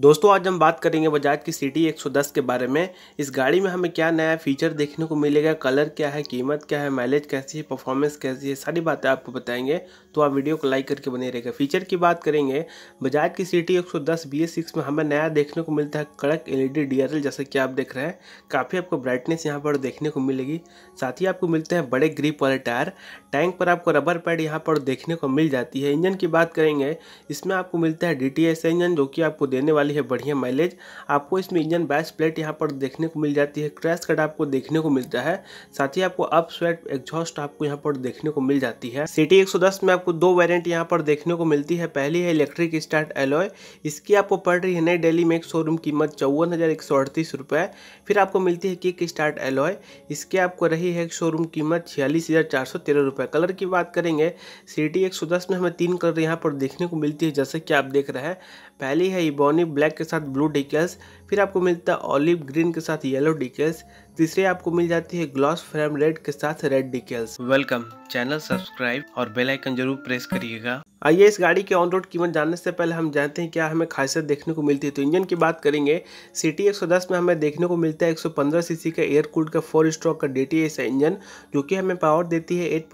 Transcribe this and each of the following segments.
दोस्तों आज हम बात करेंगे बजाज की सी टी 110 के बारे में इस गाड़ी में हमें क्या नया फीचर देखने को मिलेगा कलर क्या है कीमत क्या है माइलेज कैसी है परफॉर्मेंस कैसी है सारी बातें आपको बताएंगे तो आप वीडियो को लाइक करके बने रहेगा फीचर की बात करेंगे बजाज की सी टी 110 BS6 में हमें नया देखने को मिलता है कड़क एल ई जैसे कि आप देख रहे हैं काफ़ी आपको ब्राइटनेस यहाँ पर देखने को मिलेगी साथ ही आपको मिलते हैं बड़े ग्रीप वाले टायर टैंक पर आपको रबर पैड यहाँ पर देखने को मिल जाती है इंजन की बात करेंगे इसमें आपको मिलता है डी इंजन जो कि आपको देने वाले वाली है बढ़िया माइलेज आपको इसमें इंजन बैस प्लेट यहाँ पर देखने को मिल जाती है क्रैश कट आपको देखने को मिलता है साथ ही आपको अप स्वेट एग्जॉस्ट आपको यहाँ पर देखने को मिल जाती है सिटी 110 में आपको दो वेरियंट यहाँ पर देखने को मिलती है पहली है इलेक्ट्रिक स्टार्ट एलॉय इसकी आपको पड़ रही है नई डेली में एक शोरूम कीमत चौवन हज़ार फिर आपको मिलती है किक स्टार्ट एलॉय इसकी आपको रही है एक शोरूम कीमत छियालीस हज़ार कलर की बात करेंगे सिटी एक में हमें तीन कलर यहाँ पर देखने को मिलती है जैसे कि आप देख रहे हैं पहली है इबोनी ब्लैक के साथ ब्लू डिकल्स फिर आपको मिलता है ऑलिव ग्रीन के साथ येलो डिकेल्स तीसरे आपको मिल जाती है ग्लॉस फ्रेम रेड के साथ red decals welcome channel subscribe और बेल आइकन जरूर प्रेस करिएगा आइए इस गाड़ी के ऑन रोड कीमत जानने से पहले हम जानते हैं क्या हमें खासियत देखने को मिलती है तो इंजन की बात करेंगे सिटी 110 में हमें देखने को मिलता है 115 सीसी का एयर कूल्ड का फोर स्ट्रोक का डी टी एस इंजन जो कि हमें पावर देती है 8.6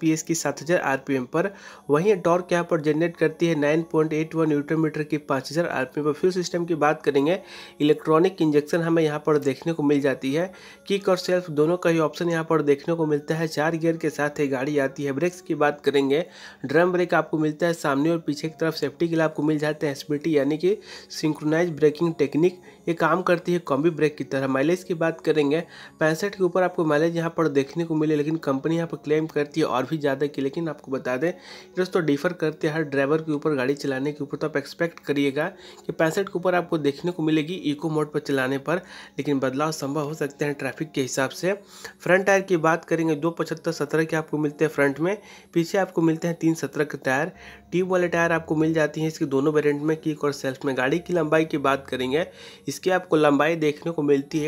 पॉइंट की 7000 एम पर वहीं टॉर्क यहाँ पर जनरेट करती है 9.81 वन मीटर की 5000 आरपीएम पर फ्यूल सिस्टम की बात करेंगे इलेक्ट्रॉनिक इंजेक्शन हमें यहाँ पर देखने को मिल जाती है किक और सेल्फ दोनों का ही ऑप्शन यहाँ पर देखने को मिलता है चार गियर के साथ ही गाड़ी आती है ब्रेक्स की बात करेंगे ड्रम ब्रेक आपको मिलता है सामने और पीछे की तरफ सेफ्टी के लिए आपको मिल जाते हैं एसपीटी यानी कि सिंक्रोनाइज ब्रेकिंग टेक्निक ये काम करती है कॉम्बी ब्रेक की तरह माइलेज की बात करेंगे पैंसठ के ऊपर आपको माइलेज यहाँ पर देखने को मिले लेकिन कंपनी यहाँ पर क्लेम करती है और भी ज़्यादा की लेकिन आपको बता दें दोस्तों डिफर करते हैं हर ड्राइवर के ऊपर गाड़ी चलाने के ऊपर तो आप एक्सपेक्ट करिएगा कि पैंसठ के ऊपर आपको देखने को मिलेगी इको मोड पर चलाने पर लेकिन बदलाव संभव हो सकते हैं ट्रैफिक के हिसाब से फ्रंट टायर की बात करेंगे दो पचहत्तर सत्रह के आपको मिलते हैं फ्रंट में पीछे आपको मिलते हैं तीन सत्रह के टायर ट्यूब वाले टायर आपको मिल जाती हैं इसके दोनों वेरियंट में किक और सेल्फ में गाड़ी की लंबाई की बात करेंगे इसकी आपको लंबाई देखने को मिलती है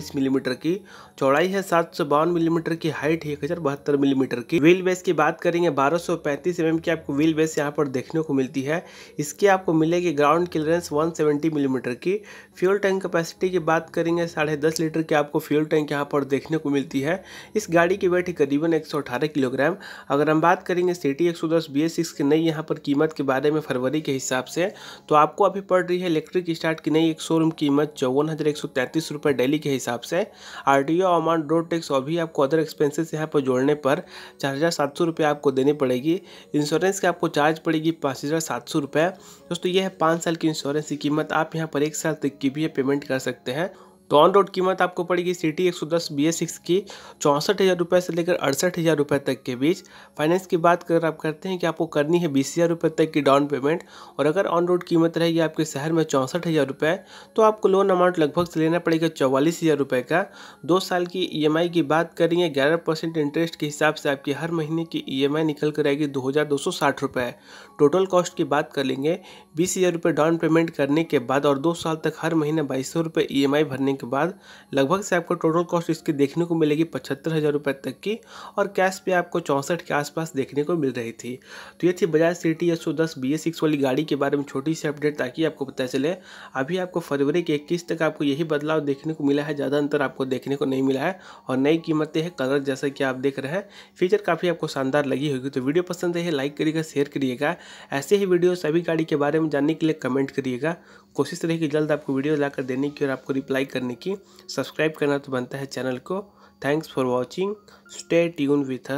एक मिलीमीटर की चौड़ाई है सात मिलीमीटर की हाइट है एक मिलीमीटर की व्हील बेस की बात करेंगे बारह सौ mm की आपको व्हील बेस यहाँ पर देखने को मिलती है इसकी आपको मिलेगी ग्राउंड क्लियरेंस 170 मिलीमीटर mm की की फ्यूल टैंक कैपेसिटी की बात करेंगे साढ़े दस लीटर की आपको फ्यूल टैंक यहाँ पर देखने को मिलती है इस गाड़ी की वेट करीबन एक किलोग्राम अगर हम बात करेंगे सी टी एक की नई यहाँ पर कीमत के बारे में फरवरी के हिसाब से तो आपको अभी पड़ रही है इलेक्ट्रिक स्टार्ट की नई एक शोरूम कीमत चौवन हज़ार एक सौ तैंतीस रुपये डेली के हिसाब से R T O amount road tax और भी आपको अदर एक्सपेंसिस यहाँ पर जोड़ने पर चार हज़ार सात सौ रुपये आपको देनी पड़ेगी इंश्योरेंस की आपको चार्ज पड़ेगी पाँच हज़ार सात सौ रुपये दोस्तों यह है पाँच साल की इंश्योरेंस की कीमत आप यहाँ पर एक साल तक की भी ये पेमेंट कर सकते हैं तो ऑन रोड कीमत आपको पड़ेगी सी टी एक सौ दस बी एस सिक्स की चौंसठ हज़ार रुपये से लेकर अड़सठ हज़ार रुपये तक के बीच फाइनेंस की बात कर आप करते हैं कि आपको करनी है बीस हज़ार रुपये तक की डाउन पेमेंट और अगर ऑन रोड कीमत रहेगी आपके शहर में चौंसठ हज़ार रुपये तो आपको लोन अमाउंट लगभग से लेना पड़ेगा चौवालीस हज़ार रुपये का दो साल की ई एम आई की बात करेंगे ग्यारह परसेंट इंटरेस्ट के हिसाब से आपकी हर महीने की ई एम आई निकल कर आएगी दो हज़ार दो सौ साठ रुपये टोटल कॉस्ट की बात कर लेंगे बीस हज़ार रुपये डाउन पेमेंट करने के बाद और दो साल तक हर महीने बाईस सौ रुपये ई e एम आई भरने के बाद लगभग से आपको टोटल कॉस्ट इसकी देखने को मिलेगी पचहत्तर हज़ार रुपये तक की और कैश पे आपको चौंसठ के आसपास देखने को मिल रही थी तो ये थी बजाज टी एस सौ वाली गाड़ी के बारे में छोटी सी अपडेट ताकि आपको पता चले अभी आपको फरवरी के इक्कीस तक आपको यही बदलाव देखने को मिला है ज़्यादा अंतर आपको देखने को नहीं मिला है और नई कीमतें हैं कलर जैसा कि आप देख रहे हैं फीचर काफ़ी आपको शानदार लगी होगी तो वीडियो पसंद है लाइक करिएगा शेयर करिएगा ऐसे ही वीडियो सभी गाड़ी के बारे में जानने के लिए कमेंट करिएगा कोशिश रहेगी जल्द आपको वीडियो लाकर देने की और आपको रिप्लाई करने करने की सब्सक्राइब करना तो बनता है चैनल को thanks for watching stay tune with